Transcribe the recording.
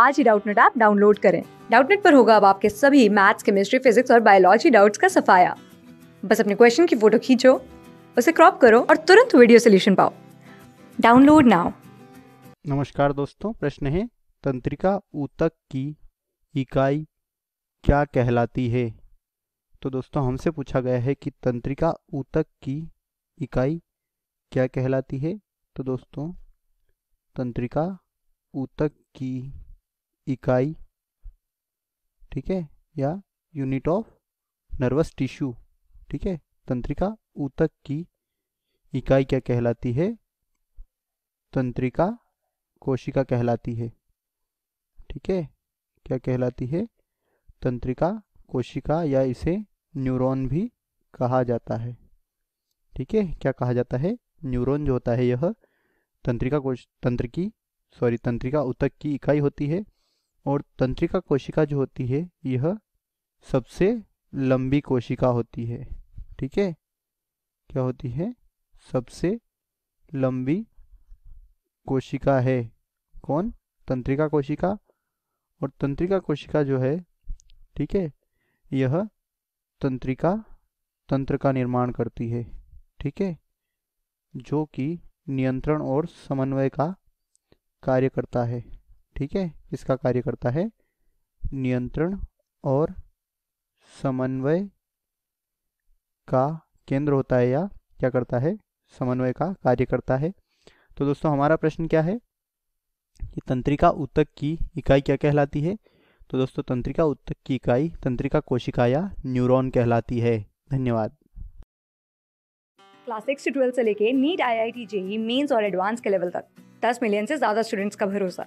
आज ही Doubtnut app download करें डाउटनेट पर होगा अब आपके सभी मैथ्स केमिस्ट्री फिजिक्स और बायोलॉजी डाउट्स का सफाया बस अपने क्वेश्चन की फोटो खींचो उसे क्रॉप करो और तुरंत वीडियो सोल्यूशन पाओ डाउनलोड नाउ नमस्कार दोस्तों प्रश्न है तंत्रिका ऊतक की इकाई क्या कहलाती है तो दोस्तों हमसे पूछा गया है कि तंत्रिका ऊतक की इकाई क्या कहलाती है तो दोस्तों तंत्रिका ऊतक की इकाई ठीक है या यूनिट ऑफ नर्वस टिश्यू ठीक है तंत्रिका ऊतक की इकाई क्या कहलाती है तंत्रिका कोशिका कहलाती है ठीक है क्या कहलाती है तंत्रिका कोशिका या इसे न्यूरॉन भी कहा जाता है ठीक है क्या कहा जाता है न्यूरॉन जो होता है यह तंत्रिका कोश तंत्र की सॉरी तंत्रिका उतक की इकाई होती है और तंत्रिका कोशिका जो होती है यह सबसे लंबी कोशिका होती है ठीक है क्या होती है सबसे लंबी कोशिका है कौन तंत्रिका कोशिका और तंत्रिका कोशिका जो है ठीक है यह तंत्रिका तंत्र का निर्माण करती है ठीक है जो कि नियंत्रण और समन्वय का कार्य करता है ठीक है इसका कार्य करता है नियंत्रण और समन्वय का केंद्र होता है या क्या करता है समन्वय का कार्य करता है तो दोस्तों हमारा प्रश्न क्या है कि तंत्रिका उत्तक की इकाई क्या कहलाती है तो दोस्तों तंत्रिका उत्तक की इकाई तंत्रिका कोशिका या न्यूरॉन कहलाती है धन्यवाद क्लास सिक्स ट्वेल्थ से लेके NEET I I T JEE mains और एडवांस के लेवल तक दस मिलियन से ज्यादा स्टूडेंट्स का भरोसा